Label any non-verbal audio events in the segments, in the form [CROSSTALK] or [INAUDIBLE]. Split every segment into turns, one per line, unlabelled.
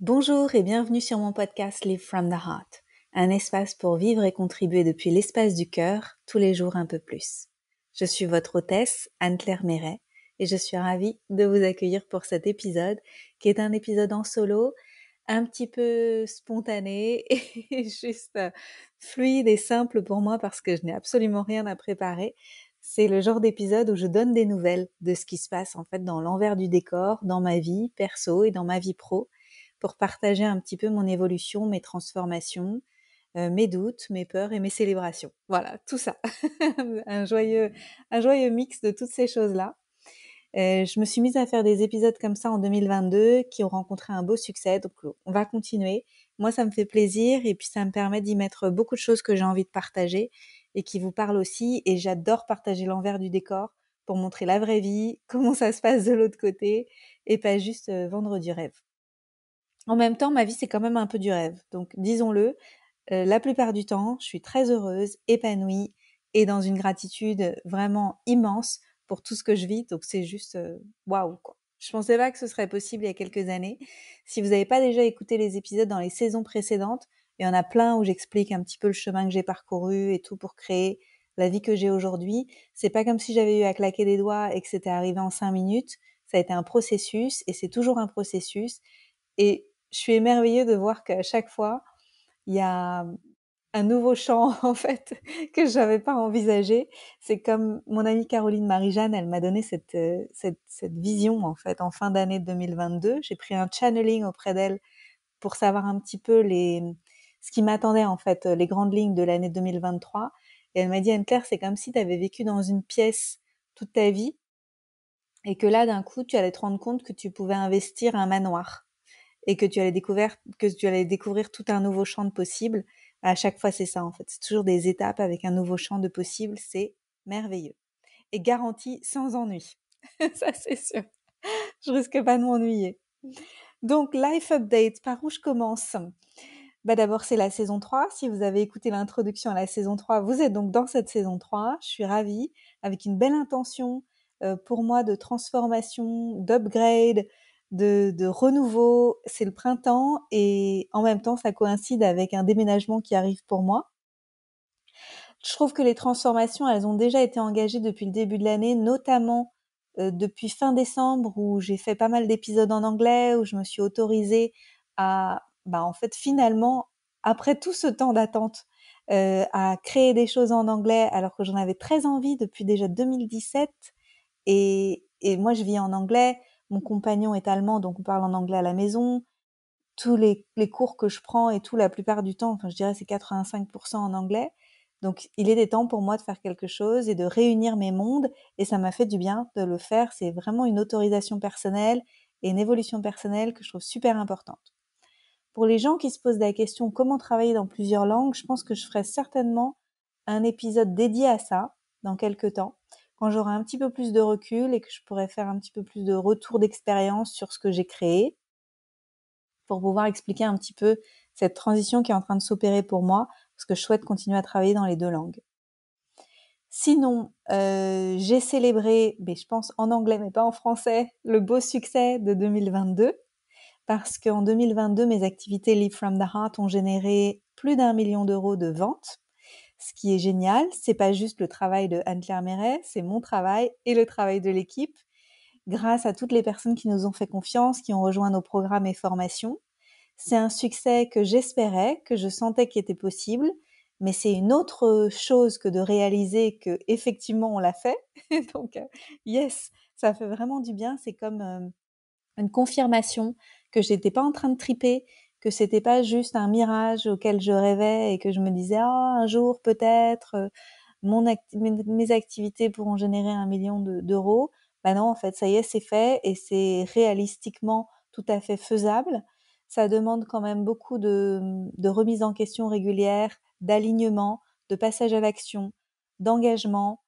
Bonjour et bienvenue sur mon podcast Live from the Heart, un espace pour vivre et contribuer depuis l'espace du cœur tous les jours un peu plus. Je suis votre hôtesse Anne-Claire Méret et je suis ravie de vous accueillir pour cet épisode qui est un épisode en solo, un petit peu spontané [LAUGHS] et juste fluide et simple pour moi parce que je n'ai absolument rien à préparer. C'est le genre d'épisode où je donne des nouvelles de ce qui se passe en fait dans l'envers du décor, dans ma vie perso et dans ma vie pro pour partager un petit peu mon évolution, mes transformations, euh, mes doutes, mes peurs et mes célébrations. Voilà, tout ça. [LAUGHS] un, joyeux, un joyeux mix de toutes ces choses-là. Euh, je me suis mise à faire des épisodes comme ça en 2022 qui ont rencontré un beau succès, donc euh, on va continuer. Moi, ça me fait plaisir et puis ça me permet d'y mettre beaucoup de choses que j'ai envie de partager et qui vous parlent aussi. Et j'adore partager l'envers du décor pour montrer la vraie vie, [LAUGHS] comment ça se passe de l'autre côté et pas juste vendre du rêve. En même temps, ma vie, c'est quand même un peu du rêve. Donc, disons-le, euh, la plupart du temps, je suis très heureuse, épanouie et dans une gratitude euh, vraiment immense pour tout ce que je vis. Donc, c'est juste euh, waouh, quoi. Je pensais pas que ce serait possible il y a quelques années. Si vous n'avez pas déjà écouté les épisodes dans les saisons précédentes, il y en a plein où j'explique un petit peu le chemin que j'ai parcouru et tout pour créer la vie que j'ai aujourd'hui. C'est pas comme si j'avais eu à claquer des doigts et que c'était arrivé en cinq minutes. Ça a été un processus et c'est toujours un processus je suis émerveillée de voir qu'à chaque fois, il y a un nouveau champ [LAUGHS] en fait que j'avais pas envisagé. C'est comme mon amie Caroline Marie-Jeanne, elle m'a donné cette, euh, vision en fait en fin d'année 2022. J'ai pris un channeling auprès d'elle pour savoir un petit peu les ce qui m'attendait en fait, euh, les grandes lignes de l'année 2023. Et elle m'a dit Anne-Claire, c'est comme si tu avais vécu dans une pièce toute ta vie et que là d'un coup tu allais te rendre compte que tu pouvais investir un manoir et que tu allais découvrir, que tu allais découvrir tout un nouveau champ de possibles, À chaque fois, c'est ça en fait. C'est toujours des étapes avec un nouveau champ de possibles, C'est merveilleux et garanti sans ennui. [LAUGHS] ça, c'est sûr. Je risque pas de m'ennuyer. Donc, life update, par où je commence bah D'abord, c'est la saison 3. Si vous avez écouté l'introduction à la saison 3, vous êtes donc dans cette saison 3. Je suis ravie, avec une belle intention euh, pour moi de transformation, d'upgrade, de, renouveau. C'est le printemps et en même temps, ça coïncide avec un déménagement qui arrive pour moi. Je trouve que les transformations, elles ont déjà été engagées depuis le début de l'année, notamment euh, depuis fin décembre où j'ai fait pas mal d'épisodes en anglais, où je me suis autorisée à, bah, en fait, finalement, après tout ce temps d'attente, euh, à créer des choses en anglais alors que j'en avais très envie depuis déjà 2017. Et, et moi, je vis en anglais. Mon compagnon est allemand, donc on parle en anglais à la maison. Tous les, cours que je prends et tout, la plupart du temps, enfin, je dirais c'est 85% en anglais. Donc, il était temps pour moi de faire quelque chose et de réunir mes mondes. Et ça m'a fait du bien de le faire. C'est vraiment une autorisation personnelle et une évolution personnelle que je trouve super importante. Pour les gens qui se posent la question comment travailler dans plusieurs langues, je pense que je ferai certainement un épisode dédié à ça dans quelques temps quand j'aurai un petit peu plus de recul et que je pourrai faire un petit peu plus de retour d'expérience sur ce que j'ai créé pour pouvoir expliquer un petit peu cette transition qui est en train de s'opérer pour moi parce que je souhaite continuer à travailler dans les deux langues. Sinon, euh, j'ai célébré, mais je pense en anglais mais pas en français, le beau succès de 2022 parce qu'en 2022, mes activités Live from the Heart ont généré plus d'un million d'euros de ventes ce qui est génial, c'est pas juste le travail de Anne-Claire Méret, c'est mon travail et le travail de l'équipe. Grâce à toutes les personnes qui nous ont fait confiance, qui ont rejoint nos programmes et formations, c'est un succès que j'espérais, que je sentais qu'il était possible, mais c'est une autre chose que de réaliser que effectivement on l'a fait. [LAUGHS] Donc euh, yes, ça fait vraiment du bien, c'est comme euh, une confirmation que j'étais pas en train de triper, que c'était pas juste un mirage auquel je rêvais et que je me disais ah un jour peut-être euh, mon mes activités pourront générer un million d'euros. bah non, en fait, ça y est, c'est fait et c'est réalistiquement tout à fait faisable. Ça demande quand même beaucoup de, de remise en question régulière, d'alignement, de passage à l'action, d'engagement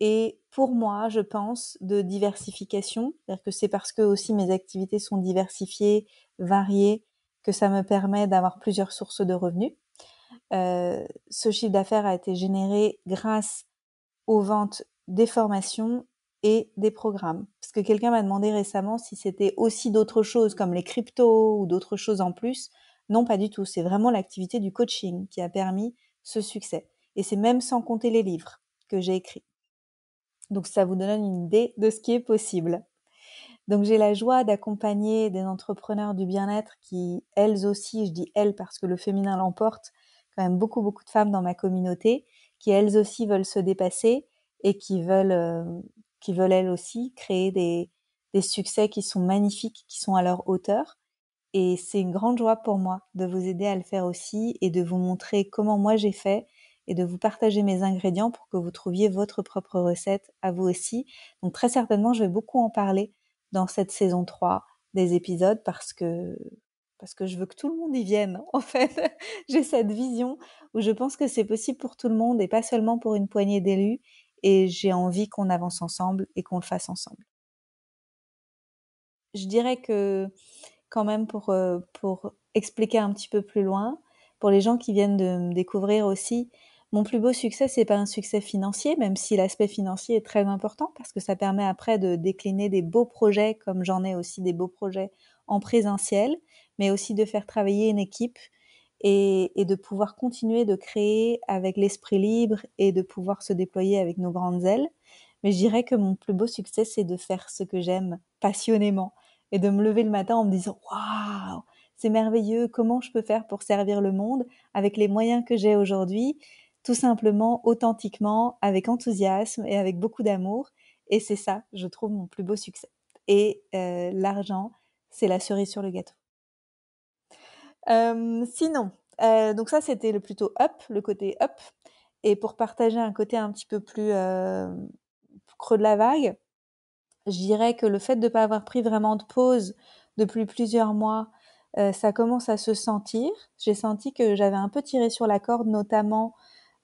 et pour moi, je pense, de diversification. C'est-à-dire que c'est parce que aussi mes activités sont diversifiées, variées, que ça me permet d'avoir plusieurs sources de revenus. Euh, ce chiffre d'affaires a été généré grâce aux ventes des formations et des programmes. Parce que quelqu'un m'a demandé récemment si c'était aussi d'autres choses comme les cryptos ou d'autres choses en plus. Non, pas du tout. C'est vraiment l'activité du coaching qui a permis ce succès. Et c'est même sans compter les livres que j'ai écrits. Donc ça vous donne une idée de ce qui est possible. Donc j'ai la joie d'accompagner des entrepreneurs du bien-être qui, elles aussi, je dis elles parce que le féminin l'emporte, quand même beaucoup, beaucoup de femmes dans ma communauté, qui elles aussi veulent se dépasser et qui veulent, euh, qui veulent elles aussi créer des, des succès qui sont magnifiques, qui sont à leur hauteur. Et c'est une grande joie pour moi de vous aider à le faire aussi et de vous montrer comment moi j'ai fait et de vous partager mes ingrédients pour que vous trouviez votre propre recette à vous aussi. Donc très certainement, je vais beaucoup en parler dans cette saison 3 des épisodes parce que parce que je veux que tout le monde y vienne [LAUGHS] en fait. J'ai cette vision où je pense que c'est possible pour tout le monde et pas seulement pour une poignée d'élus et j'ai envie qu'on avance ensemble et qu'on le fasse ensemble. Je dirais que quand même pour euh, pour expliquer un petit peu plus loin pour les gens qui viennent de me découvrir aussi, mon plus beau succès, c'est pas un succès financier, même si l'aspect financier est très important parce que ça permet après de décliner des beaux projets, comme j'en ai aussi des beaux projets en présentiel, mais aussi de faire travailler une équipe et, et de pouvoir continuer de créer avec l'esprit libre et de pouvoir se déployer avec nos grandes ailes. Mais je dirais que mon plus beau succès, c'est de faire ce que j'aime passionnément et de me lever le matin en me disant waouh, c'est merveilleux, comment je peux faire pour servir le monde avec les moyens que j'ai aujourd'hui tout simplement, authentiquement, avec enthousiasme et avec beaucoup d'amour. Et c'est ça, je trouve, mon plus beau succès. Et euh, l'argent, c'est la cerise sur le gâteau. sinon, euh, donc ça, c'était le plutôt up, le côté up. Et pour partager un côté un petit peu plus euh, creux de la vague, je dirais que le fait de ne pas avoir pris vraiment de pause depuis plusieurs mois, ça commence à se sentir. J'ai senti que j'avais un peu tiré sur la corde, notamment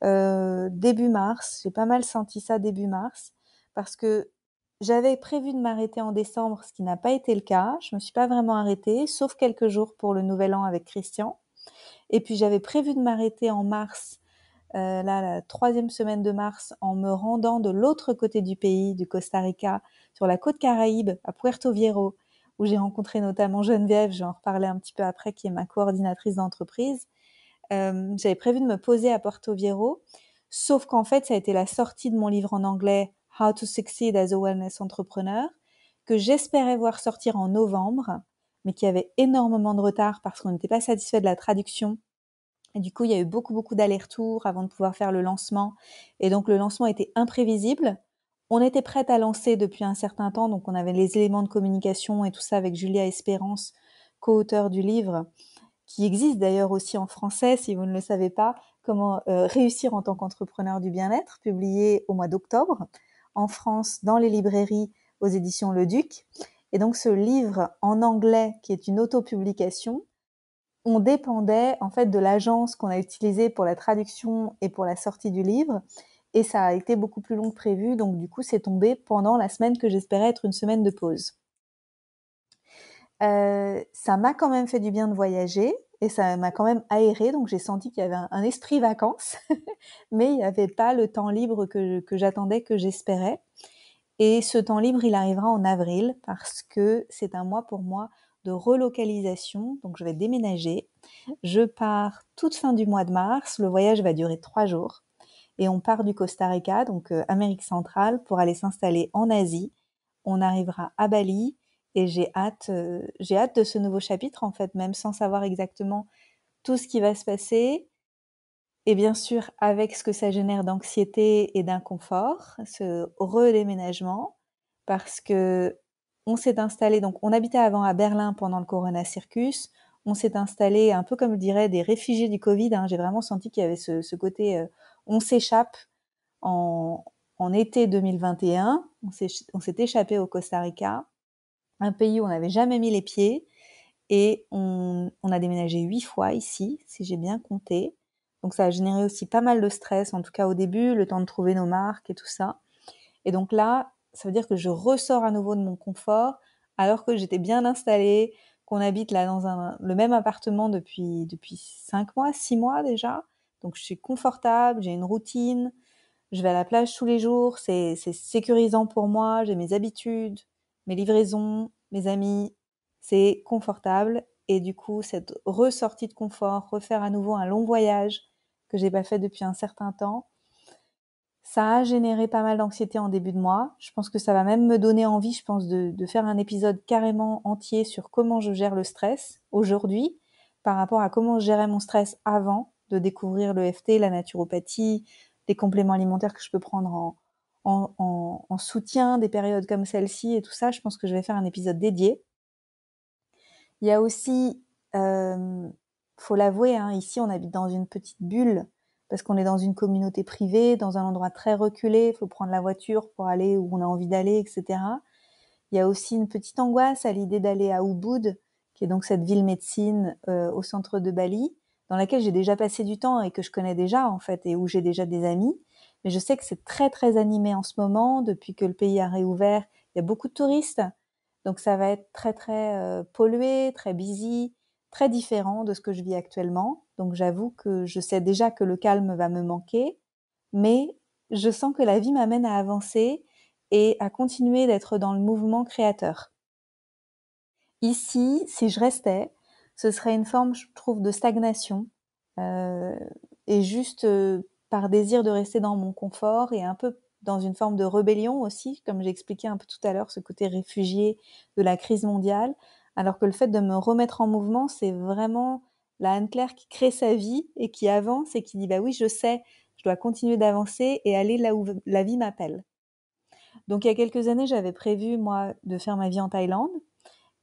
euh, début mars. J'ai pas mal senti ça début mars parce que j'avais prévu de m'arrêter en décembre, ce qui n'a pas été le cas. Je me suis pas vraiment arrêtée, sauf quelques jours pour le Nouvel An avec Christian. Et puis j'avais prévu de m'arrêter en mars, euh, là, la troisième semaine de mars, en me rendant de l'autre côté du pays, du Costa Rica, sur la côte caraïbe, à Puerto Viejo, où j'ai rencontré notamment Geneviève, je vais en reparler un petit peu après, qui est ma coordinatrice d'entreprise. J'avais prévu de me poser à Porto Vieiro sauf qu'en fait, ça a été la sortie de mon livre en anglais How to Succeed as a Wellness Entrepreneur, que j'espérais voir sortir en novembre, mais qui avait énormément de retard parce qu'on n'était pas satisfait de la traduction. Et du coup, il y a eu beaucoup, beaucoup d'allers-retours avant de pouvoir faire le lancement. Et donc, le lancement était imprévisible. On était prête à lancer depuis un certain temps, donc on avait les éléments de communication et tout ça avec Julia Espérance, co-auteur du livre qui existe d'ailleurs aussi en français, si vous ne le savez pas, Comment euh, réussir en tant qu'entrepreneur du bien-être, publié au mois d'octobre en France dans les librairies aux éditions Le Duc. Et donc ce livre en anglais, qui est une autopublication, on dépendait en fait de l'agence qu'on a utilisée pour la traduction et pour la sortie du livre. Et ça a été beaucoup plus long que prévu, donc du coup c'est tombé pendant la semaine que j'espérais être une semaine de pause. Euh, ça m'a quand même fait du bien de voyager, et ça m'a quand même aéré, donc j'ai senti qu'il y avait un, esprit vacances, [LAUGHS] mais il n'y avait pas le temps libre que, j'attendais, que j'espérais. Et ce temps libre, il arrivera en avril parce que c'est un mois pour moi de relocalisation. Donc je vais déménager. Je pars toute fin du mois de mars. Le voyage va durer trois jours. Et on part du Costa Rica, donc euh, Amérique centrale, pour aller s'installer en Asie. On arrivera à Bali et j'ai hâte, euh, j'ai hâte de ce nouveau chapitre en fait, même sans savoir exactement tout ce qui va se passer. Et bien sûr, avec ce que ça génère d'anxiété et d'inconfort, ce redéménagement, parce que on s'est installé, donc on habitait avant à Berlin pendant le Corona Circus, on s'est installé un peu comme je dirais des réfugiés du Covid. Hein. j'ai vraiment senti qu'il y avait ce, côté euh, on s'échappe en été 2021, on s'est échappé au Costa Rica un pays où on n'avait jamais mis les pieds. Et on, a déménagé huit fois ici, si j'ai bien compté. Donc ça a généré aussi pas mal de stress, en tout cas au début, le temps de trouver nos marques et tout ça. Et donc là, ça veut dire que je ressors à nouveau de mon confort, alors que j'étais bien installée, qu'on habite là dans le même appartement depuis, depuis cinq mois, six mois déjà. Donc je suis confortable, j'ai une routine, je vais à la plage tous les jours, c'est sécurisant pour moi, j'ai mes habitudes, mes livraisons, mes amis, c'est confortable. Et du coup, cette ressortie de confort, refaire à nouveau un long voyage que j'ai pas fait depuis un certain temps, ça a généré pas mal d'anxiété en début de mois. Je pense que ça va même me donner envie, je pense, de, de faire un épisode carrément entier sur comment je gère le stress aujourd'hui par rapport à comment je gérais mon stress avant de découvrir le FT, la naturopathie, les compléments alimentaires que je peux prendre en, en, soutien des périodes comme celle-ci et tout ça, je pense que je vais faire un épisode dédié. Il y a aussi, euh, faut l'avouer, hein, ici on habite dans une petite bulle parce qu'on est dans une communauté privée, dans un endroit très reculé, il faut prendre la voiture pour aller où on a envie d'aller, etc. Il y a aussi une petite angoisse à l'idée d'aller à Ubud, qui est donc cette ville médecine euh, au centre de Bali, dans laquelle j'ai déjà passé du temps et que je connais déjà en fait, et où j'ai déjà des amis je sais que c'est très très animé en ce moment, depuis que le pays a réouvert, il y a beaucoup de touristes. Donc ça va être très très euh, pollué, très busy, très différent de ce que je vis actuellement. Donc j'avoue que je sais déjà que le calme va me manquer, mais je sens que la vie m'amène à avancer et à continuer d'être dans le mouvement créateur. Ici, si je restais, ce serait une forme, je trouve, de stagnation euh, et juste euh, par désir de rester dans mon confort et un peu dans une forme de rébellion aussi, comme j'expliquais un peu tout à l'heure, ce côté réfugié de la crise mondiale, alors que le fait de me remettre en mouvement, c'est vraiment la Anne-Claire qui crée sa vie et qui avance et qui dit, bah oui, je sais, je dois continuer d'avancer et aller là où la vie m'appelle. Donc il y a quelques années, j'avais prévu, moi, de faire ma vie en Thaïlande.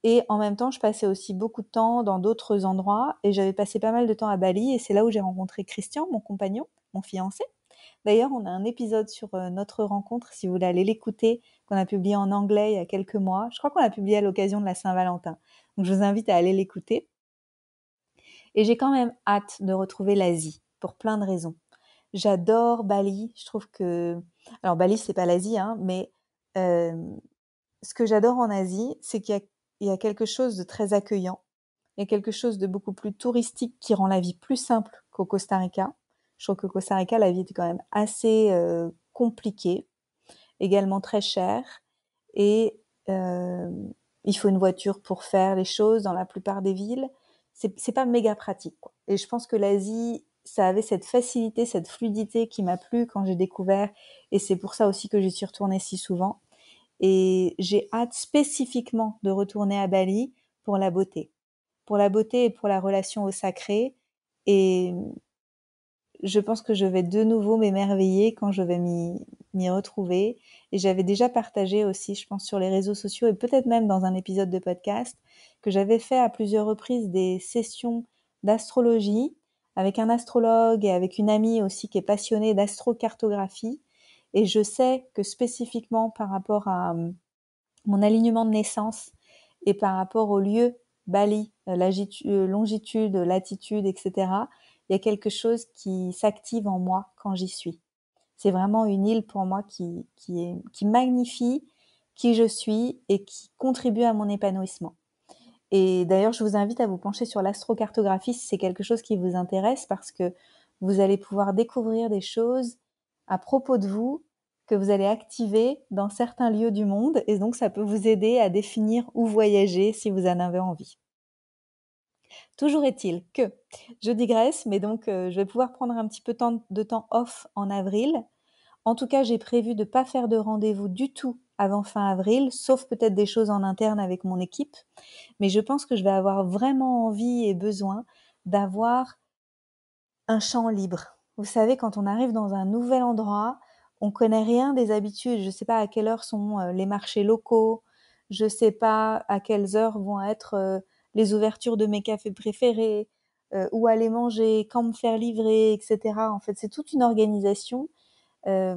Et en même temps, je passais aussi beaucoup de temps dans d'autres endroits et j'avais passé pas mal de temps à Bali et c'est là où j'ai rencontré Christian, mon compagnon, fiancé. D'ailleurs, on a un épisode sur euh, notre rencontre, si vous voulez aller l'écouter, qu'on a publié en anglais il y a quelques mois. Je crois qu'on l'a publié à l'occasion de la Saint-Valentin. Donc je vous invite à aller l'écouter. Et j'ai quand même hâte de retrouver l'Asie, pour plein de raisons. J'adore Bali, je trouve que... Alors Bali, c'est pas l'Asie, hein, mais euh, ce que j'adore en Asie, c'est qu'il y, y a quelque chose de très accueillant. Il y a quelque chose de beaucoup plus touristique qui rend la vie plus simple qu'au Costa Rica. Je trouve que Costa Rica, la vie est quand même assez euh, compliquée, également très chère, et euh, il faut une voiture pour faire les choses dans la plupart des villes. C'est pas méga pratique. Et je pense que l'Asie, ça avait cette facilité, cette fluidité qui m'a plu quand j'ai découvert, et c'est pour ça aussi que j'y suis retournée si souvent. Et j'ai hâte spécifiquement de retourner à Bali pour la beauté, pour la beauté et pour la relation au sacré. Et je pense que je vais de nouveau m'émerveiller quand je vais m'y retrouver. Et j'avais déjà partagé aussi, je pense, sur les réseaux sociaux et peut-être même dans un épisode de podcast, que j'avais fait à plusieurs reprises des sessions d'astrologie avec un astrologue et avec une amie aussi qui est passionnée d'astrocartographie. Et je sais que spécifiquement par rapport à euh, mon alignement de naissance et par rapport au lieu Bali, euh, euh, longitude, latitude, etc., il y a quelque chose qui s'active en moi quand j'y suis. C'est vraiment une île pour moi qui, magnifie qui je suis et qui contribue à mon épanouissement. Et d'ailleurs, je vous invite à vous pencher sur l'astrocartographie si c'est quelque chose qui vous intéresse parce que vous allez pouvoir découvrir des choses à propos de vous que vous allez activer dans certains lieux du monde et donc ça peut vous aider à définir où voyager si vous en avez envie. Toujours est-il que je digresse, mais donc euh, je vais pouvoir prendre un petit peu de temps off en avril. En tout cas, j'ai prévu de ne pas faire de rendez-vous du tout avant fin avril, sauf peut-être des choses en interne avec mon équipe. Mais je pense que je vais avoir vraiment envie et besoin d'avoir un champ libre. Vous savez, quand on arrive dans un nouvel endroit, on connaît rien des habitudes. Je ne sais pas à quelle heure sont euh, les marchés locaux, je ne sais pas à quelles heures vont être euh, les ouvertures de mes cafés préférés, euh, où aller manger, quand me faire livrer, etc. En fait, c'est toute une organisation euh,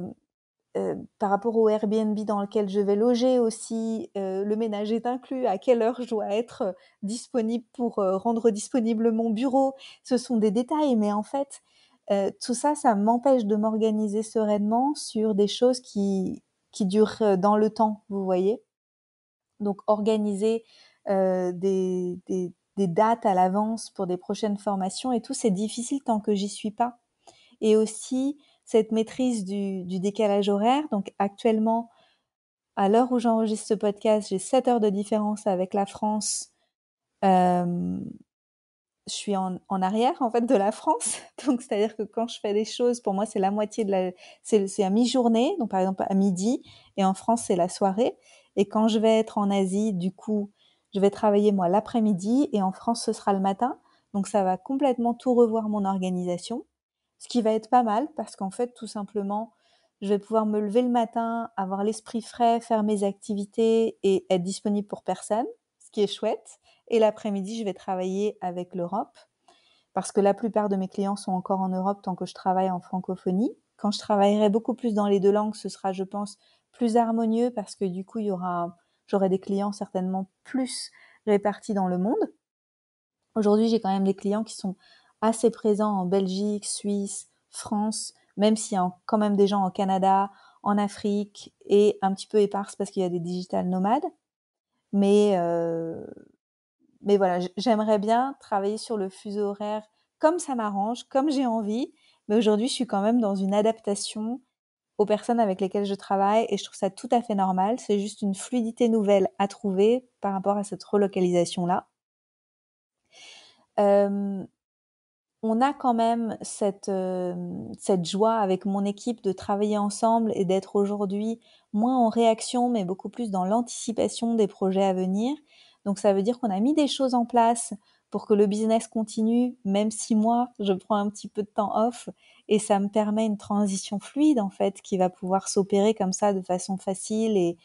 euh, par rapport au Airbnb dans lequel je vais loger aussi. le ménage est inclus, à quelle heure je dois être disponible pour rendre disponible mon bureau. Ce sont des détails, mais en fait, tout ça, ça m'empêche de m'organiser sereinement sur des choses qui, qui durent dans le temps, vous voyez. Donc, organiser euh, des, dates à l'avance pour des prochaines formations et tout, c'est difficile tant que j'y suis pas. Et aussi cette maîtrise du, décalage horaire. Donc actuellement, à l'heure où j'enregistre ce podcast, j'ai 7 heures de différence avec la France. Euh, je suis en, en, arrière en fait de la France. [LAUGHS] Donc c'est-à-dire que quand je fais des choses, pour moi c'est la moitié de la, c'est à mi-journée, donc par exemple à midi, et en France c'est la soirée. Et quand je vais être en Asie, du coup je vais travailler moi l'après-midi et en France ce sera le matin. Donc ça va complètement tout revoir mon organisation, ce qui va être pas mal parce qu'en fait tout simplement je vais pouvoir me lever le matin, avoir l'esprit frais, faire mes activités et être disponible pour personne, ce qui est chouette. Et l'après-midi je vais travailler avec l'Europe parce que la plupart de mes clients sont encore en Europe tant que je travaille en francophonie. Quand je travaillerai beaucoup plus dans les deux langues, ce sera je pense plus harmonieux parce que du coup il y aura j'aurai des clients certainement plus répartis dans le monde. Aujourd'hui, j'ai quand même des clients qui sont assez présents en Belgique, Suisse, France, même s'il y a quand même des gens en Canada, en Afrique et un petit peu épars parce qu'il y a des digital nomades. Mais, euh, mais voilà, j'aimerais bien travailler sur le fuseau horaire comme ça m'arrange, comme j'ai envie. Mais aujourd'hui, je suis quand même dans une adaptation aux personnes avec lesquelles je travaille et je trouve ça tout à fait normal. C'est juste une fluidité nouvelle à trouver par rapport à cette relocalisation-là. on a quand même cette, cette joie avec mon équipe de travailler ensemble et d'être aujourd'hui moins en réaction mais beaucoup plus dans l'anticipation des projets à venir. Donc ça veut dire qu'on a mis des choses en place pour que le business continue, même si moi, je prends un petit peu de temps off et ça me permet une transition fluide en fait qui va pouvoir s'opérer comme ça de façon facile et,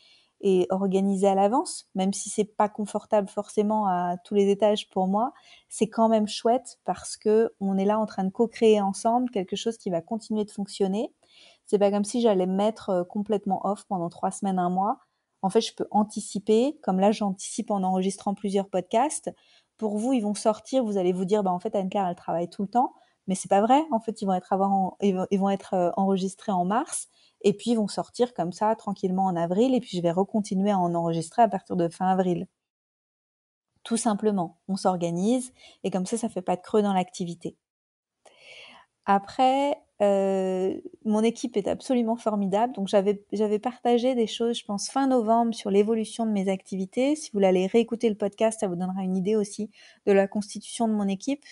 et organisée à l'avance, même si c'est pas confortable forcément à tous les étages pour moi, c'est quand même chouette parce que on est là en train de co-créer ensemble quelque chose qui va continuer de fonctionner. C'est pas comme si j'allais me mettre euh, complètement off pendant trois semaines, un mois. En fait, je peux anticiper, comme là j'anticipe en enregistrant plusieurs podcasts. Pour vous, ils vont sortir, vous allez vous dire, bah, en fait, Anne-Claire, elle travaille tout le temps mais c'est pas vrai. En fait, ils vont être, avoir ils vont être euh, enregistrés en mars et puis ils vont sortir comme ça tranquillement en avril et puis je vais recontinuer à en enregistrer à partir de fin avril. Tout simplement, on s'organise et comme ça, ça fait pas de creux dans l'activité. Après, euh, mon équipe est absolument formidable. Donc j'avais partagé des choses, je pense, fin novembre sur l'évolution de mes activités. Si vous voulez réécouter le podcast, ça vous donnera une idée aussi de la constitution de mon équipe.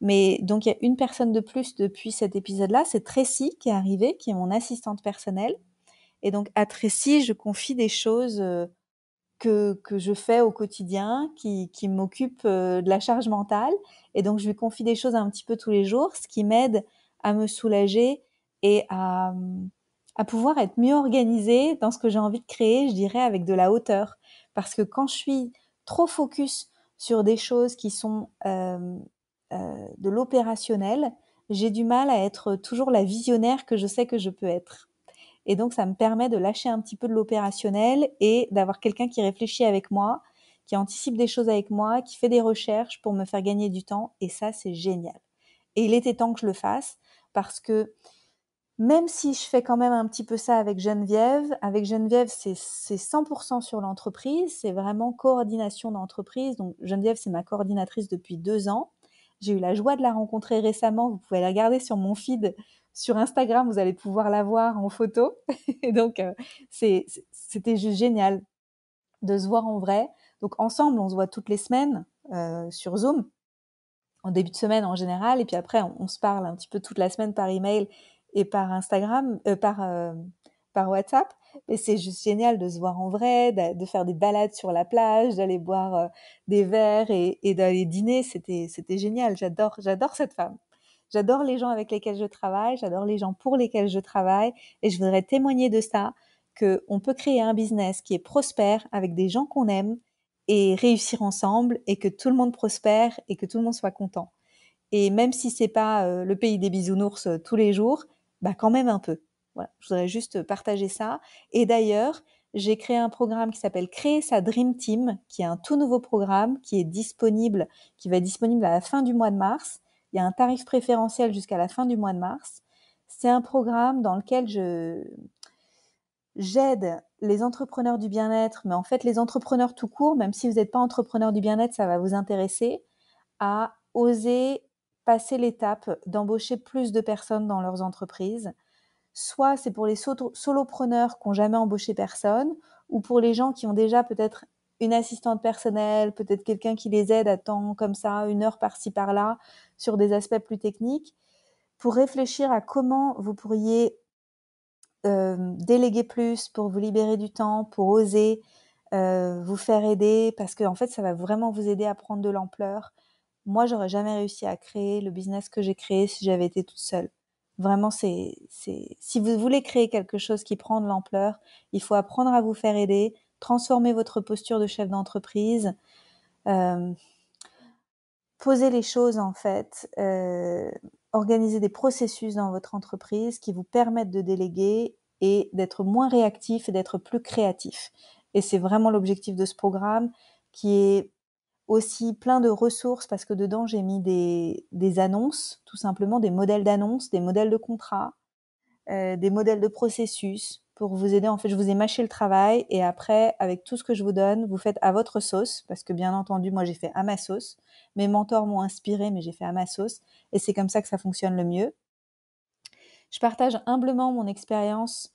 Mais donc il y a une personne de plus depuis cet épisode-là, c'est Tracy qui est arrivée, qui est mon assistante personnelle. Et donc à Tracy, je confie des choses euh, que, je fais au quotidien, qui, qui m'occupent euh, de la charge mentale. Et donc je lui confie des choses un petit peu tous les jours, ce qui m'aide à me soulager et à, pouvoir être mieux organisée dans ce que j'ai envie de créer, je dirais, avec de la hauteur. Parce que quand je suis trop focus sur des choses qui sont... Euh, euh, de l'opérationnel, j'ai du mal à être toujours la visionnaire que je sais que je peux être. Et donc, ça me permet de lâcher un petit peu de l'opérationnel et d'avoir quelqu'un qui réfléchit avec moi, qui anticipe des choses avec moi, qui fait des recherches pour me faire gagner du temps. Et ça, c'est génial. Et il était temps que je le fasse parce que même si je fais quand même un petit peu ça avec Geneviève, avec Geneviève, c'est 100% sur l'entreprise, c'est vraiment coordination d'entreprise. Donc Geneviève, c'est ma coordinatrice depuis deux ans. J'ai eu la joie de la rencontrer récemment. Vous pouvez la regarder sur mon feed. Sur Instagram, vous allez pouvoir la voir en photo. [LAUGHS] Et donc, euh, c'était juste génial de se voir en vrai. Donc, ensemble, on se voit toutes les semaines euh, sur Zoom, en début de semaine en général. Et puis après, on, se parle un petit peu toute la semaine par email et par Instagram, euh, par, WhatsApp. Mais c'est juste génial de se voir en vrai, de, faire des balades sur la plage, d'aller boire euh, des verres et, d'aller dîner. C'était, c'était génial. J'adore, j'adore cette femme. J'adore les gens avec lesquels je travaille. J'adore les gens pour lesquels je travaille. Et je voudrais témoigner de ça, qu'on peut créer un business qui est prospère avec des gens qu'on aime et réussir ensemble et que tout le monde prospère et que tout le monde soit content. Et même si c'est pas euh, le pays des bisounours euh, tous les jours, bah quand même un peu je voudrais juste partager ça. Et d'ailleurs, j'ai créé un programme qui s'appelle Créer sa Dream Team, qui est un tout nouveau programme qui est disponible, qui va être disponible à la fin du mois de mars. Il y a un tarif préférentiel jusqu'à la fin du mois de mars. C'est un programme dans lequel je j'aide les entrepreneurs du bien-être, mais en fait les entrepreneurs tout court, même si vous n'êtes pas entrepreneur du bien-être, ça va vous intéresser, à oser passer l'étape d'embaucher plus de personnes dans leurs entreprises, soit c'est pour les solopreneurs qui n'ont jamais embauché personne, ou pour les gens qui ont déjà peut-être une assistante personnelle, peut-être quelqu'un qui les aide à temps comme ça, une heure par-ci par-là, sur des aspects plus techniques, pour réfléchir à comment vous pourriez euh, déléguer plus, pour vous libérer du temps, pour oser euh, vous faire aider, parce qu'en en fait, ça va vraiment vous aider à prendre de l'ampleur. Moi, j'aurais jamais réussi à créer le business que j'ai créé si j'avais été toute seule. Vraiment, c'est, si vous voulez créer quelque chose qui prend de l'ampleur, il faut apprendre à vous faire aider, transformer votre posture de chef d'entreprise, euh, poser les choses en fait, euh, organiser des processus dans votre entreprise qui vous permettent de déléguer et d'être moins réactif et d'être plus créatif. Et c'est vraiment l'objectif de ce programme qui est aussi plein de ressources parce que dedans j'ai mis des, des, annonces, tout simplement des modèles d'annonces, des modèles de contrats, euh, des modèles de processus pour vous aider. En fait, je vous ai mâché le travail et après, avec tout ce que je vous donne, vous faites à votre sauce parce que bien entendu, moi j'ai fait à ma sauce. Mes mentors m'ont inspiré, mais j'ai fait à ma sauce et c'est comme ça que ça fonctionne le mieux. Je partage humblement mon expérience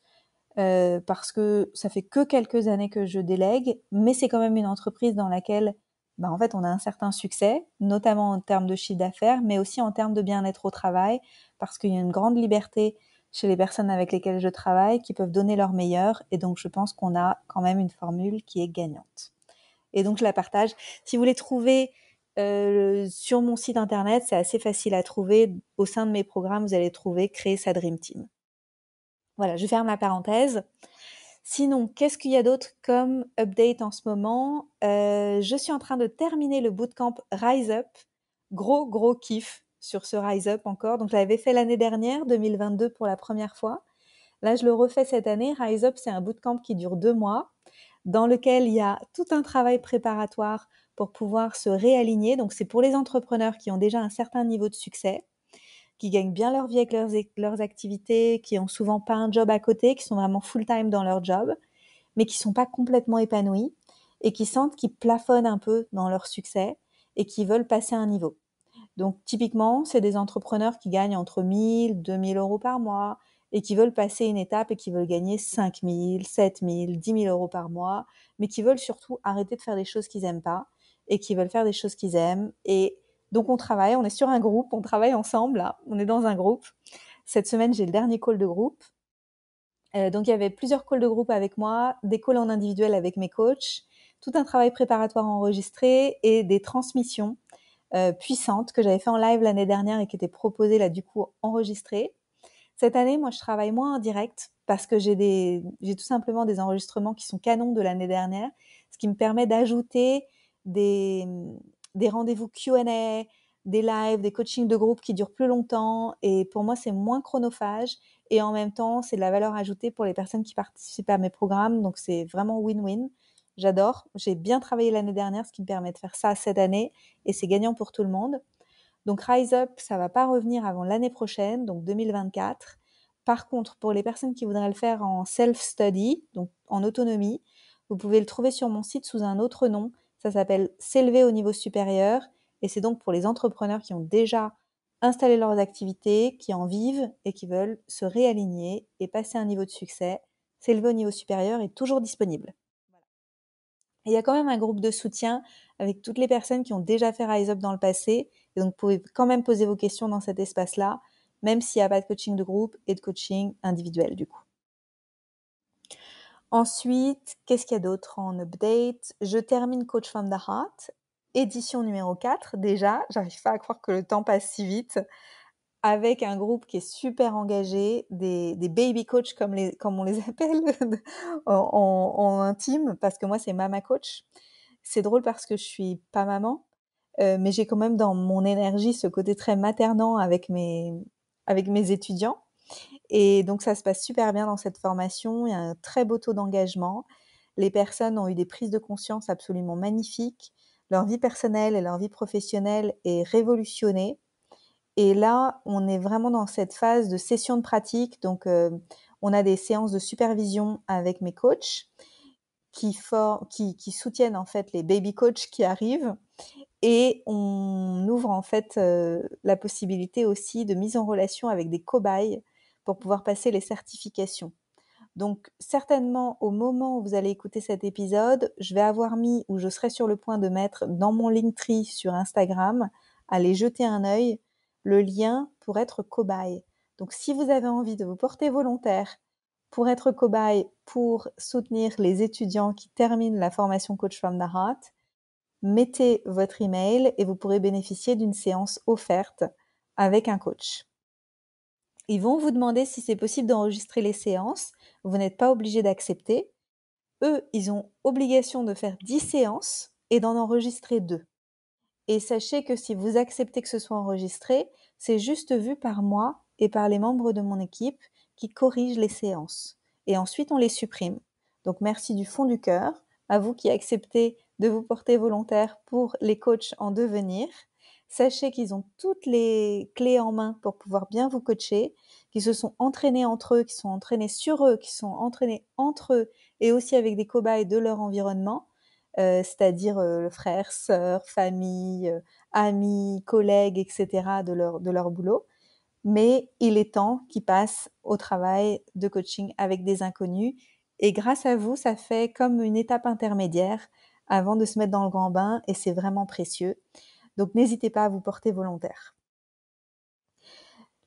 euh, parce que ça fait que quelques années que je délègue, mais c'est quand même une entreprise dans laquelle bah, en fait, on a un certain succès, notamment en termes de chiffre d'affaires, mais aussi en termes de bien-être au travail, parce qu'il y a une grande liberté chez les personnes avec lesquelles je travaille qui peuvent donner leur meilleur. Et donc, je pense qu'on a quand même une formule qui est gagnante. Et donc, je la partage. Si vous voulez trouver euh, sur mon site internet, c'est assez facile à trouver. Au sein de mes programmes, vous allez trouver Créer sa Dream Team. Voilà, je ferme la parenthèse. Sinon, qu'est-ce qu'il y a d'autre comme update en ce moment euh, Je suis en train de terminer le bootcamp Rise Up. Gros, gros kiff sur ce Rise Up encore. Donc, je l'avais fait l'année dernière, 2022, pour la première fois. Là, je le refais cette année. Rise Up, c'est un bootcamp qui dure deux mois, dans lequel il y a tout un travail préparatoire pour pouvoir se réaligner. Donc, c'est pour les entrepreneurs qui ont déjà un certain niveau de succès qui gagnent bien leur vie avec leurs, activités, qui ont souvent pas un job à côté, qui sont vraiment full-time dans leur job, mais qui sont pas complètement épanouis et qui sentent qu'ils plafonnent un peu dans leur succès et qui veulent passer un niveau. Donc typiquement, c'est des entrepreneurs qui gagnent entre 1000, 2000 euros par mois et qui veulent passer une étape et qui veulent gagner 5000, 7000, 10 000 euros par mois, mais qui veulent surtout arrêter de faire des choses qu'ils n'aiment pas et qui veulent faire des choses qu'ils aiment et donc on travaille, on est sur un groupe, on travaille ensemble, on est dans un groupe. Cette semaine, j'ai le dernier call de groupe. Euh, donc il y avait plusieurs calls de groupe avec moi, des calls en individuel avec mes coachs, tout un travail préparatoire enregistré et des transmissions euh, puissantes que j'avais fait en live l'année dernière et qui étaient proposées là du coup enregistrées. Cette année, moi, je travaille moins en direct parce que j'ai des, j'ai tout simplement des enregistrements qui sont canons de l'année dernière, ce qui me permet d'ajouter des, des rendez-vous Q&A, des lives, des coachings de groupe qui durent plus longtemps. Et pour moi, c'est moins chronophage. Et en même temps, c'est de la valeur ajoutée pour les personnes qui participent à mes programmes. Donc, c'est vraiment win-win. J'adore. J'ai bien travaillé l'année dernière, ce qui me permet de faire ça cette année. Et c'est gagnant pour tout le monde. Donc, Rise Up, ça va pas revenir avant l'année prochaine, donc 2024. Par contre, pour les personnes qui voudraient le faire en self-study, donc en autonomie, vous pouvez le trouver sur mon site sous un autre nom ça s'appelle S'élever au niveau supérieur et c'est donc pour les entrepreneurs qui ont déjà installé leurs activités, qui en vivent et qui veulent se réaligner et passer un niveau de succès. S'élever au niveau supérieur est toujours disponible. il y a quand même un groupe de soutien avec toutes les personnes qui ont déjà fait Rise Up dans le passé. Et donc, vous pouvez quand même poser vos questions dans cet espace-là, même s'il n'y a pas de coaching de groupe et de coaching individuel, du coup. Ensuite, qu'est-ce qu'il y a d'autre en update Je termine Coach from the Heart, édition numéro 4. Déjà, j'arrive pas à croire que le temps passe si vite avec un groupe qui est super engagé, des, baby coach comme, les, comme on les [LAUGHS] appelle en, intime, parce que moi c'est mama coach. C'est drôle parce que je suis pas maman, euh, mais j'ai quand même dans mon énergie ce côté très maternant avec mes, avec mes étudiants. Et donc ça se passe super bien dans cette formation, il y a un très beau taux d'engagement. Les personnes ont eu des prises de conscience absolument magnifiques. Leur vie personnelle et leur vie professionnelle est révolutionnée. Et là, on est vraiment dans cette phase de session de pratique. Donc, euh, on a des séances de supervision avec mes coachs qui, soutiennent en fait les baby coachs qui arrivent. Et on ouvre en fait euh, la possibilité aussi de mise en relation avec des cobayes pour pouvoir passer les certifications. Donc certainement au moment où vous allez écouter cet épisode, je vais avoir mis ou je serai sur le point de mettre dans mon Linktree sur Instagram, allez jeter un œil, le lien pour être cobaye. Donc si vous avez envie de vous porter volontaire pour être cobaye, pour soutenir les étudiants qui terminent la formation Coach from the Heart, mettez votre email et vous pourrez bénéficier d'une séance offerte avec un coach. Ils vont vous demander si c'est possible d'enregistrer les séances. Vous n'êtes pas obligé d'accepter. Eux, ils ont obligation de faire 10 séances et d'en enregistrer deux. Et sachez que si vous acceptez que ce soit enregistré, c'est juste vu par moi et par les membres de mon équipe qui corrigent les séances. Et ensuite, on les supprime. Donc merci du fond du cœur à vous qui acceptez de vous porter volontaire pour les coachs en devenir. Sachez qu'ils ont toutes les clés en main pour pouvoir bien vous coacher, qu'ils se sont entraînés entre eux, qu'ils sont entraînés sur eux, qu'ils sont entraînés entre eux et aussi avec des cobayes de leur environnement, euh, c'est-à-dire euh, le frères, sœurs, famille, euh, amis, collègues, etc. de leur boulot. Mais il est temps qu'ils passent au travail de coaching avec des inconnus. Et grâce à vous, ça fait comme une étape intermédiaire avant de se mettre dans le grand bain et c'est vraiment précieux. Donc n'hésitez pas à vous porter volontaire.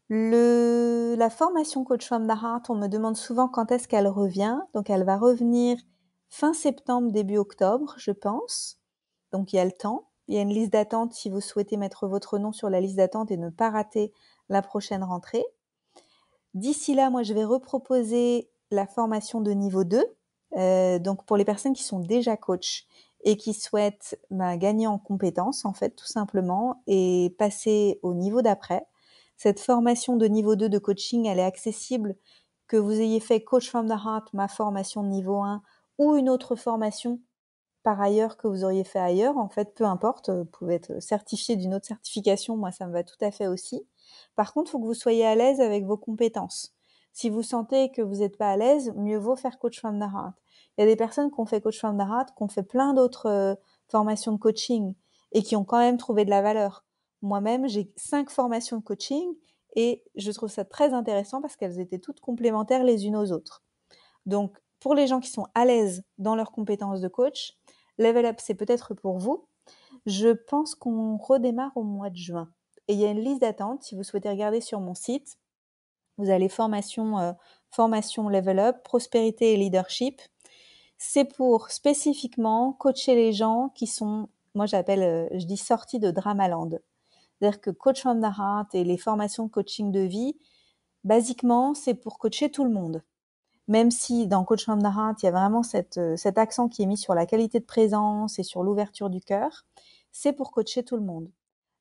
la formation Coach The Heart, on me demande souvent quand est-ce qu'elle revient. Donc elle va revenir fin septembre, début octobre, je pense. Donc il y a le temps. Il y a une liste d'attente si vous souhaitez mettre votre nom sur la liste d'attente et ne pas rater la prochaine rentrée. D'ici là, moi, je vais reproposer la formation de niveau 2. Euh, donc pour les personnes qui sont déjà coach, et qui souhaitent bah, gagner en compétences, en fait, tout simplement, et passer au niveau d'après. Cette formation de niveau 2 de coaching, elle est accessible que vous ayez fait Coach from the Heart, ma formation de niveau 1, ou une autre formation par ailleurs que vous auriez fait ailleurs, en fait, peu importe, vous pouvez être certifié d'une autre certification, moi ça me va tout à fait aussi. Par contre, il faut que vous soyez à l'aise avec vos compétences. Si vous sentez que vous n'êtes pas à l'aise, mieux vaut faire coach from the heart. Il y a des personnes qui ont fait coach Founder Art, qui ont fait plein d'autres euh, formations de coaching et qui ont quand même trouvé de la valeur. Moi-même, j'ai cinq formations de coaching et je trouve ça très intéressant parce qu'elles étaient toutes complémentaires les unes aux autres. Donc, pour les gens qui sont à l'aise dans leurs compétences de coach, Level Up, c'est peut-être pour vous. Je pense qu'on redémarre au mois de juin. Et il y a une liste d'attente. Si vous souhaitez regarder sur mon site, vous allez formation, euh, formation Level Up, prospérité et leadership c'est pour spécifiquement coacher les gens qui sont, moi j'appelle, euh, je dis sortis de Dramaland. C'est-à-dire que Coach from the et les formations coaching de vie, basiquement, c'est pour coacher tout le monde. Même si dans Coach from the il y a vraiment euh, cet accent qui est mis sur la qualité de présence et sur l'ouverture du cœur, c'est pour coacher tout le monde.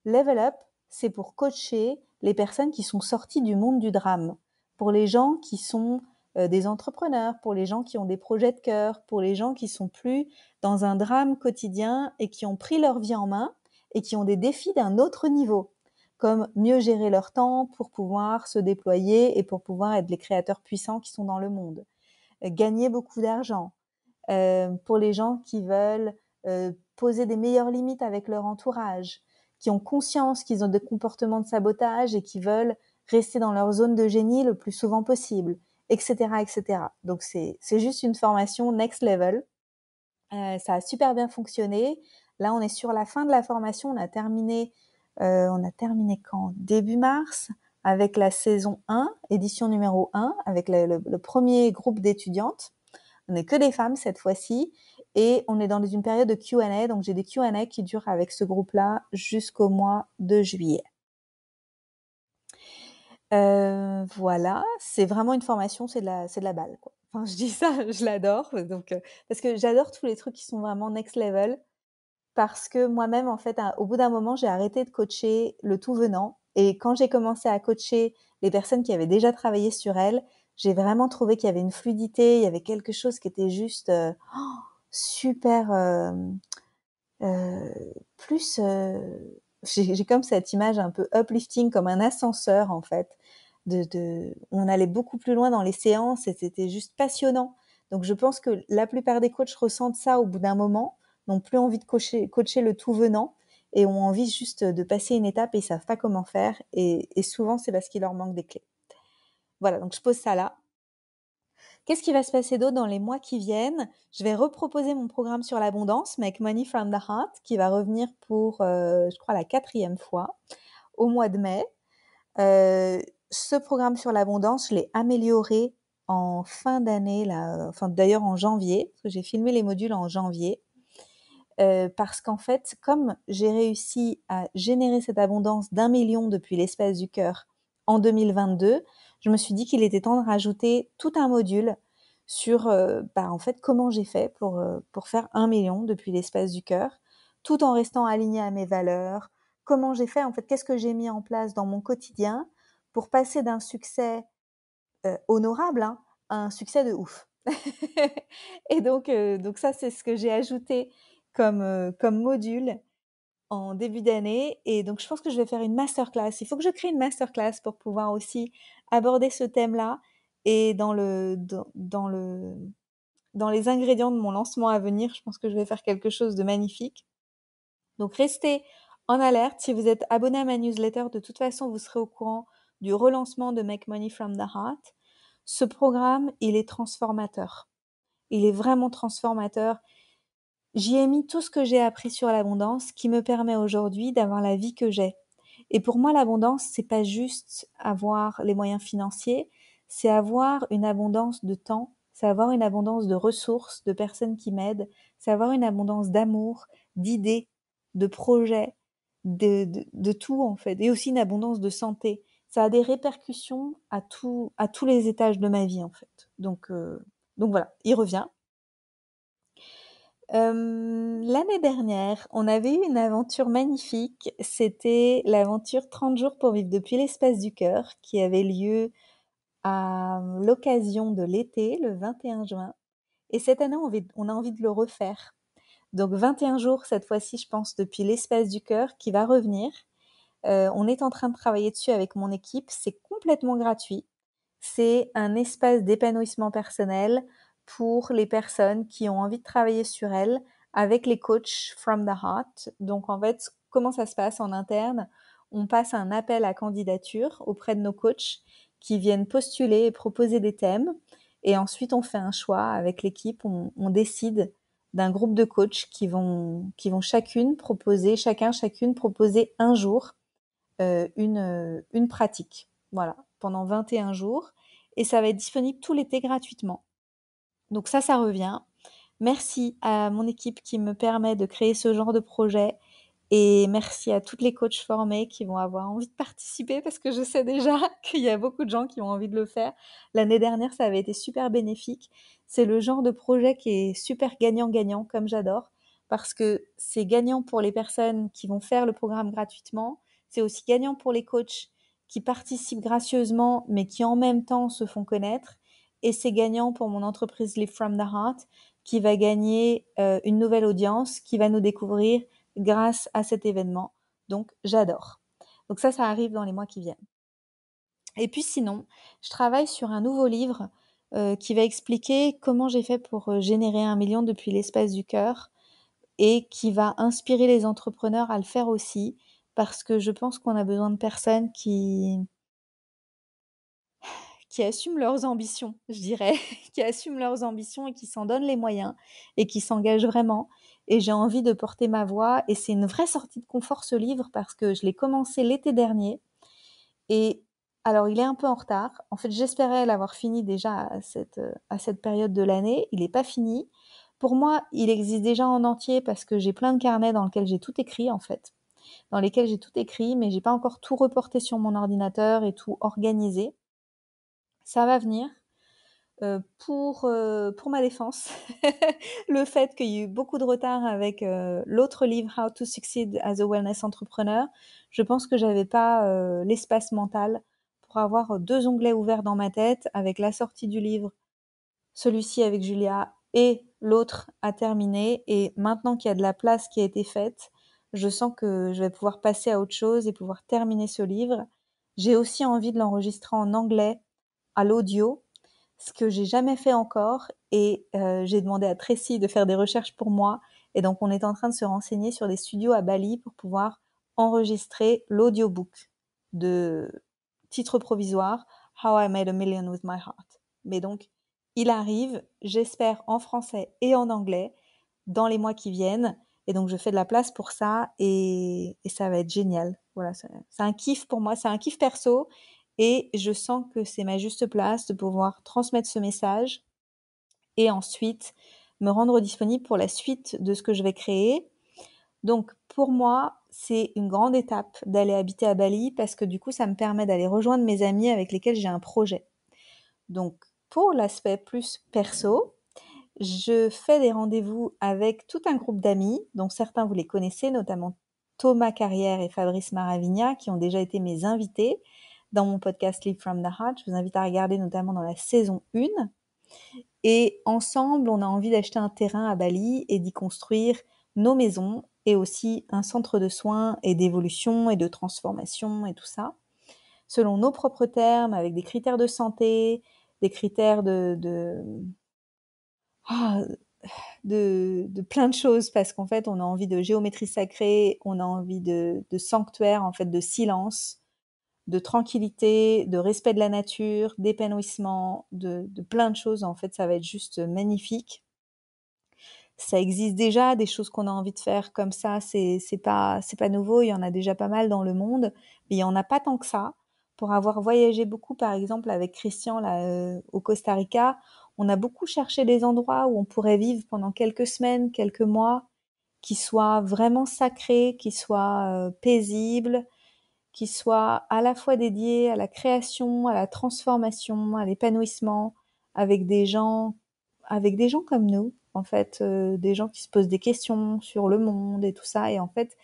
Level Up, c'est pour coacher les personnes qui sont sorties du monde du drame, pour les gens qui sont euh, des entrepreneurs, pour les gens qui ont des projets de cœur, pour les gens qui sont plus dans un drame quotidien et qui ont pris leur vie en main et qui ont des défis d'un autre niveau, comme mieux gérer leur temps pour pouvoir se déployer et pour pouvoir être les créateurs puissants qui sont dans le monde, euh, gagner beaucoup d'argent, euh, pour les gens qui veulent poser des meilleures limites avec leur entourage, qui ont conscience qu'ils ont des comportements de sabotage et qui veulent rester dans leur zone de génie le plus souvent possible, etc., etc. Donc c'est juste une formation next level. Euh, ça a super bien fonctionné. Là, on est sur la fin de la formation. On a terminé, euh, on a terminé quand Début mars avec la saison 1, édition numéro 1, avec le, premier groupe d'étudiantes. On est que des femmes cette fois-ci. Et on est dans une période de QA. Donc j'ai des QA qui durent avec ce groupe-là jusqu'au mois de juillet. Euh, voilà, c'est vraiment une formation, c'est de la c'est de la balle, quoi. Enfin, je dis ça, [LAUGHS] je l'adore, euh, donc euh, parce que j'adore tous les trucs qui sont vraiment next level, parce que moi-même, en fait, au bout d'un moment, j'ai arrêté de coacher le tout venant et quand j'ai commencé à coacher les personnes qui avaient déjà travaillé sur elles, j'ai vraiment trouvé qu'il y avait une fluidité, il y avait quelque chose qui était juste, [GASPS] super, plus, j'ai comme cette image un peu uplifting, comme un ascenseur en fait. De, on allait beaucoup plus loin dans les séances et c'était juste passionnant. Donc je pense que la plupart des coachs ressentent ça au bout d'un moment, n'ont plus envie de coacher, le tout venant et ont envie juste de passer une étape et ils savent pas comment faire. Et, et souvent c'est parce qu'il leur manque des clés. Voilà, donc je pose ça là. Qu'est-ce qui va se passer d'autre dans les mois qui viennent Je vais reproposer mon programme sur l'abondance, Make Money from the Heart, qui va revenir pour, euh, je crois, la quatrième fois au mois de mai. Euh, ce programme sur l'abondance, je l'ai amélioré en fin d'année, enfin d'ailleurs en janvier, parce que j'ai filmé les modules en janvier. Euh, parce qu'en fait, comme j'ai réussi à générer cette abondance d'un million depuis l'espace du cœur en 2022, je me suis dit qu'il était temps de rajouter tout un module sur euh, bah, en fait comment j'ai fait pour, euh, pour faire un million depuis l'espace du cœur, tout en restant aligné à mes valeurs, comment j'ai fait, en fait, qu'est-ce que j'ai mis en place dans mon quotidien pour passer d'un succès euh, honorable hein, à un succès de ouf. [LAUGHS] et donc, donc ça, c'est ce que j'ai ajouté comme, comme module en début d'année et donc je pense que je vais faire une masterclass. Il faut que je crée une masterclass pour pouvoir aussi aborder ce thème-là et dans le le dans les ingrédients de mon lancement à venir, je pense que je vais faire quelque chose de magnifique. Donc restez en alerte. Si vous êtes abonné à ma newsletter, de toute façon, vous serez au courant du relancement de Make Money from the Heart. Ce programme, il est transformateur. Il est vraiment transformateur. J'y ai mis tout ce que j'ai appris sur l'abondance qui me permet aujourd'hui d'avoir la vie que j'ai. Et pour moi, l'abondance, c'est pas juste avoir les moyens financiers, c'est avoir une abondance de temps, c'est avoir une abondance de ressources, de personnes qui m'aident, c'est avoir une abondance d'amour, d'idées, de projets, de, de, tout en fait, et aussi une abondance de santé. Ça a des répercussions à, tout, à tous les étages de ma vie en fait. Donc, euh, donc voilà, il revient. L'année dernière, on avait eu une aventure magnifique. C'était l'aventure 30 jours pour vivre depuis l'espace du cœur qui avait lieu à l'occasion de l'été, le 21 juin. Et cette année, on a envie de le refaire. Donc 21 jours, cette fois-ci, je pense, depuis l'espace du cœur qui va revenir. on est en train de travailler dessus avec mon équipe. C'est complètement gratuit. C'est un espace d'épanouissement personnel pour les personnes qui ont envie de travailler sur elles avec les coachs from the heart. Donc en fait, comment ça se passe en interne On passe un appel à candidature auprès de nos coachs qui viennent postuler et proposer des thèmes. Et ensuite, on fait un choix avec l'équipe, on, décide d'un groupe de coachs qui vont, qui vont chacune proposer, chacun, chacune proposer un jour euh, une, une pratique. Voilà, pendant 21 jours. Et ça va être disponible tout l'été gratuitement. Donc ça, ça revient. Merci à mon équipe qui me permet de créer ce genre de projet. Et merci à toutes les coachs formés qui vont avoir envie de participer parce que je sais déjà [LAUGHS] qu'il y a beaucoup de gens qui ont envie de le faire. L'année dernière, ça avait été super bénéfique. C'est le genre de projet qui est super gagnant-gagnant, comme j'adore, parce que c'est gagnant pour les personnes qui vont faire le programme gratuitement. C'est aussi gagnant pour les coachs qui participent gracieusement, mais qui en même temps se font connaître et c'est gagnant pour mon entreprise Live From the Heart qui va gagner euh, une nouvelle audience qui va nous découvrir grâce à cet événement. Donc j'adore. Donc ça, ça arrive dans les mois qui viennent. Et puis sinon, je travaille sur un nouveau livre euh, qui va expliquer comment j'ai fait pour euh, générer un million depuis l'espace du cœur et qui va inspirer les entrepreneurs à le faire aussi parce que je pense qu'on a besoin de personnes qui, qui assument leurs ambitions, je dirais, [LAUGHS] qui assument leurs ambitions et qui s'en donnent les moyens et qui s'engagent vraiment. Et j'ai envie de porter ma voix. Et c'est une vraie sortie de confort ce livre parce que je l'ai commencé l'été dernier. Et alors, il est un peu en retard. En fait, j'espérais l'avoir fini déjà à cette, euh, à cette période de l'année. Il n'est pas fini. Pour moi, il existe déjà en entier parce que j'ai plein de carnets dans lesquels j'ai tout écrit, en fait. Dans lesquels j'ai tout écrit, mais j'ai pas encore tout reporté sur mon ordinateur et tout organisé. Ça va venir. Euh, pour, euh, pour ma défense, [LAUGHS] le fait qu'il y ait eu beaucoup de retard avec, euh, l'autre livre How to Succeed as a Wellness Entrepreneur, je pense que j'avais pas, l'espace mental pour avoir deux onglets ouverts dans ma tête avec la sortie du livre, celui-ci avec Julia et l'autre à terminer et maintenant qu'il y a de la place qui a été faite, je sens que je vais pouvoir passer à autre chose et pouvoir terminer ce livre. J'ai aussi envie de l'enregistrer en anglais à l'audio, ce que j'ai jamais fait encore. Et euh, j'ai demandé à Tracy de faire des recherches pour moi. Et donc, on est en train de se renseigner sur des studios à Bali pour pouvoir enregistrer l'audiobook de titre provisoire How I Made a Million with My Heart. Mais donc, il arrive, j'espère, en français et en anglais dans les mois qui viennent. Et donc, je fais de la place pour ça et, et ça va être génial. Voilà, c'est un kiff pour moi, c'est un kiff perso et je sens que c'est ma juste place de pouvoir transmettre ce message et ensuite me rendre disponible pour la suite de ce que je vais créer. Donc pour moi, c'est une grande étape d'aller habiter à Bali parce que du coup, ça me permet d'aller rejoindre mes amis avec lesquels j'ai un projet. Donc pour l'aspect plus perso, je fais des rendez-vous avec tout un groupe d'amis, dont certains vous les connaissez, notamment Thomas Carrière et Fabrice Maravigna, qui ont déjà été mes invités dans mon podcast Live from the Heart. Je vous invite à regarder notamment dans la saison 1. Et ensemble, on a envie d'acheter un terrain à Bali et d'y construire nos maisons et aussi un centre de soins et d'évolution et de transformation et tout ça, selon nos propres termes, avec des critères de santé, des critères de, de, ah, plein de choses, parce qu'en fait, on a envie de géométrie sacrée, on a envie de, de sanctuaire, en fait, de silence, de tranquillité, de respect de la nature, d'épanouissement, de, plein de choses. En fait, ça va être juste magnifique. Ça existe déjà, des choses qu'on a envie de faire comme ça, c'est pas, pas nouveau, il y en a déjà pas mal dans le monde, mais il n'y en a pas tant que ça. Pour avoir voyagé beaucoup, par exemple, avec Christian là, euh, au Costa Rica, on a beaucoup cherché des endroits où on pourrait vivre pendant quelques semaines, quelques mois, qui soient vraiment sacrés, qui soient euh, paisibles, qui soit à la fois dédié à la création, à la transformation, à l'épanouissement, avec des gens, avec des gens comme nous, en fait, euh, des gens qui se posent des questions sur le monde et tout ça. Et en fait,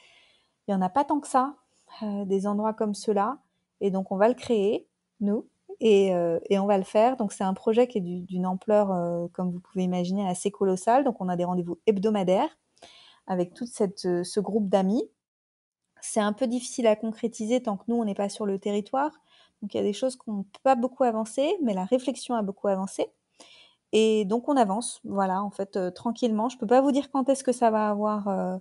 il n'y en a pas tant que ça, euh, des endroits comme ceux-là. Et donc, on va le créer, nous, et, euh, on va le faire. Donc, c'est un projet qui est d'une ampleur, comme vous pouvez imaginer, assez colossale. Donc, on a des rendez-vous hebdomadaires avec tout ce groupe d'amis c'est un peu difficile à concrétiser tant que nous, on n'est pas sur le territoire. Donc il y a des choses qu'on ne peut pas beaucoup avancer, mais la réflexion a beaucoup avancé. Et donc on avance, voilà, en fait, euh, tranquillement. Je ne peux pas vous dire quand est-ce que ça va avoir euh,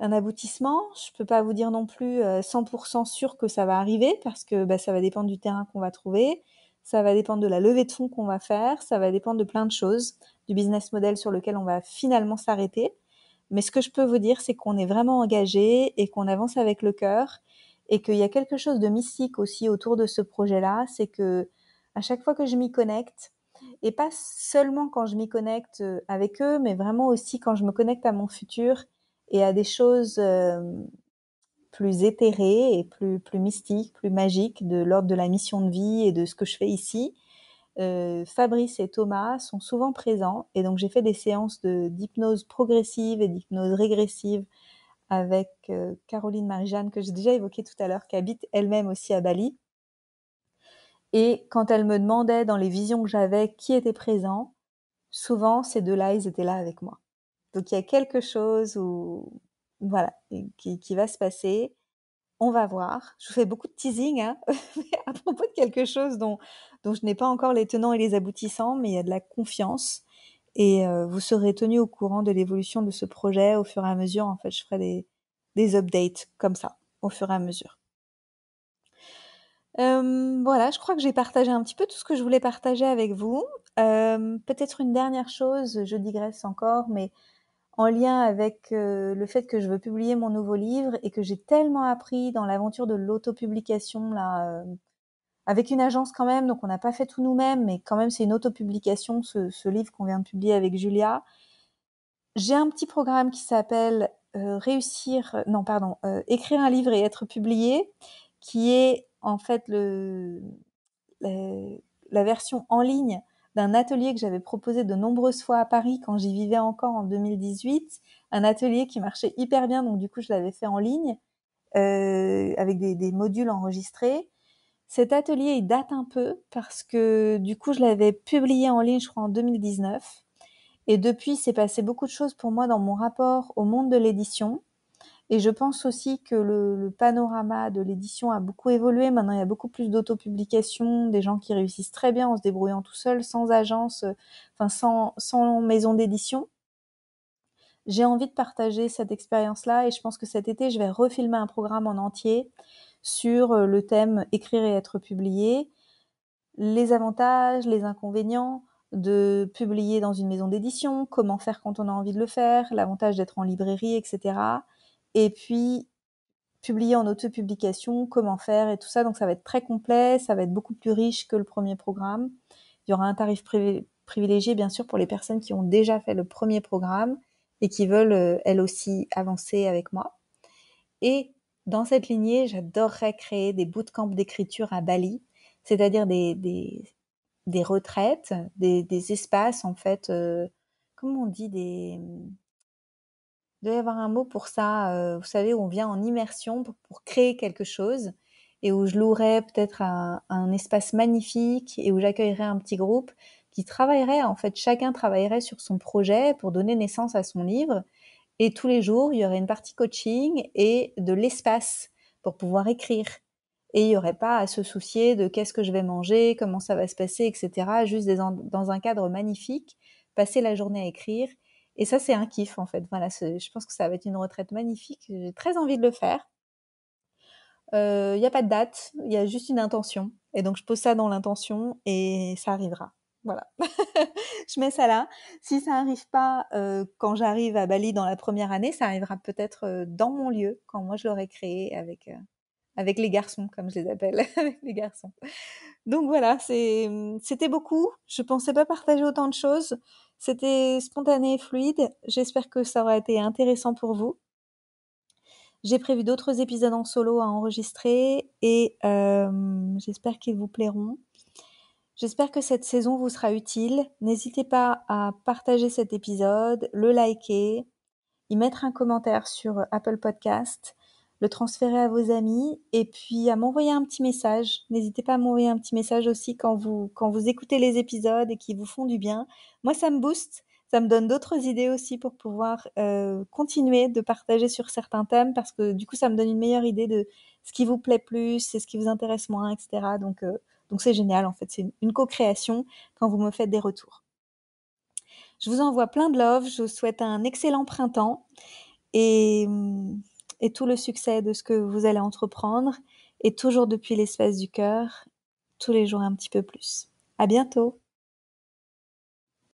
un aboutissement. Je ne peux pas vous dire non plus 100% euh, sûr que ça va arriver, parce que bah, ça va dépendre du terrain qu'on va trouver, ça va dépendre de la levée de fonds qu'on va faire, ça va dépendre de plein de choses, du business model sur lequel on va finalement s'arrêter. Mais ce que je peux vous dire, c'est qu'on est vraiment engagé et qu'on avance avec le cœur et qu'il y a quelque chose de mystique aussi autour de ce projet-là. C'est que à chaque fois que je m'y connecte, et pas seulement quand je m'y connecte euh, avec eux, mais vraiment aussi quand je me connecte à mon futur et à des choses euh, plus éthérées et plus, plus mystiques, plus magiques de l'ordre de la mission de vie et de ce que je fais ici, euh, Fabrice et Thomas sont souvent présents. Et donc, j'ai fait des séances d'hypnose progressive et d'hypnose régressive avec euh, Caroline Marie-Jeanne, que j'ai déjà évoquée tout à l'heure, qui habite elle-même aussi à Bali. Et quand elle me demandait dans les visions que j'avais qui était présent, souvent ces deux-là, ils étaient là avec moi. Donc il y a quelque chose voilà, qui va se passer. On va voir. Je vous fais beaucoup de teasing hein, [LAUGHS] à propos de quelque chose dont, dont je n'ai pas encore les tenants et les aboutissants, mais il y a de la confiance. Et euh, vous serez tenu au courant de l'évolution de ce projet au fur et à mesure. En fait, je ferai des, des updates comme ça, au fur et à mesure. voilà, je crois que j'ai partagé un petit peu tout ce que je voulais partager avec vous. Peut-être une dernière chose, je digresse encore, mais en lien avec euh, le fait que je veux publier mon nouveau livre et que j'ai tellement appris dans l'aventure de l'autopublication là euh, avec une agence quand même donc on n'a pas fait tout nous-mêmes mais quand même c'est une autopublication ce, ce livre qu'on vient de publier avec Julia j'ai un petit programme qui s'appelle euh, réussir non pardon écrire un livre et être publié qui est en fait le la version en ligne d'un atelier que j'avais proposé de nombreuses fois à Paris quand j'y vivais encore en 2018, un atelier qui marchait hyper bien, donc du coup je l'avais fait en ligne euh, avec des, des, modules enregistrés. Cet atelier il date un peu parce que du coup je l'avais publié en ligne je crois en 2019 et depuis s'est passé beaucoup de choses pour moi dans mon rapport au monde de l'édition, et je pense aussi que le, panorama de l'édition a beaucoup évolué. Maintenant, il y a beaucoup plus d'autopublications, des gens qui réussissent très bien en se débrouillant tout seul, sans agence, euh, sans, sans maison d'édition. J'ai envie de partager cette expérience-là et je pense que cet été, je vais refilmer un programme en entier sur euh, le thème écrire et être publié, les avantages, les inconvénients, de publier dans une maison d'édition, comment faire quand on a envie de le faire, l'avantage d'être en librairie, etc et puis publier en auto-publication comment faire et tout ça. Donc ça va être très complet, ça va être beaucoup plus riche que le premier programme. Il y aura un tarif privilégié, bien sûr, pour les personnes qui ont déjà fait le premier programme et qui veulent, euh, elles aussi, avancer avec moi. Et dans cette lignée, j'adorerais créer des bootcamps d'écriture à Bali, c'est-à-dire des, des, retraites, des, espaces, en fait, euh, comment on dit, des il doit y avoir un mot pour ça, vous savez, où on vient en immersion pour, créer quelque chose et où je louerais peut-être un, espace magnifique et où j'accueillerais un petit groupe qui travaillerait, en fait, chacun travaillerait sur son projet pour donner naissance à son livre. Et tous les jours, il y aurait une partie coaching et de l'espace pour pouvoir écrire. Et il n'y aurait pas à se soucier de qu'est-ce que je vais manger, comment ça va se passer, etc. Juste dans un cadre magnifique, passer la journée à écrire et ça, c'est un kiff, en fait. Voilà, je pense que ça va être une retraite magnifique. J'ai très envie de le faire. Euh, il n'y a pas de date, il y a juste une intention. Et donc, je pose ça dans l'intention et ça arrivera. Voilà. [LAUGHS] je mets ça là. Si ça n'arrive pas euh, quand j'arrive à Bali dans la première année, ça arrivera peut-être euh, dans mon lieu, quand moi je l'aurai créé avec, avec les garçons, comme je les appelle, [LAUGHS] avec les garçons. Donc voilà, c'était beaucoup. Je pensais pas partager autant de choses. C'était spontané et fluide. J'espère que ça aura été intéressant pour vous. J'ai prévu d'autres épisodes en solo à enregistrer et euh, j'espère qu'ils vous plairont. J'espère que cette saison vous sera utile. N'hésitez pas à partager cet épisode, le liker, y mettre un commentaire sur Apple Podcast le transférer à vos amis et puis à m'envoyer un petit message. N'hésitez pas à m'envoyer un petit message aussi quand vous, quand vous écoutez les épisodes et qui vous font du bien. Moi, ça me booste, ça me donne d'autres idées aussi pour pouvoir euh, continuer de partager sur certains thèmes parce que du coup, ça me donne une meilleure idée de ce qui vous plaît plus, c'est ce qui vous intéresse moins, etc. Donc, euh, donc c'est génial en fait, c'est une co-création quand vous me faites des retours. Je vous envoie plein de love, je vous souhaite un excellent printemps et hum, et tout le succès de ce que vous allez entreprendre et toujours depuis l'espace du cœur, tous les jours un petit peu plus. À bientôt!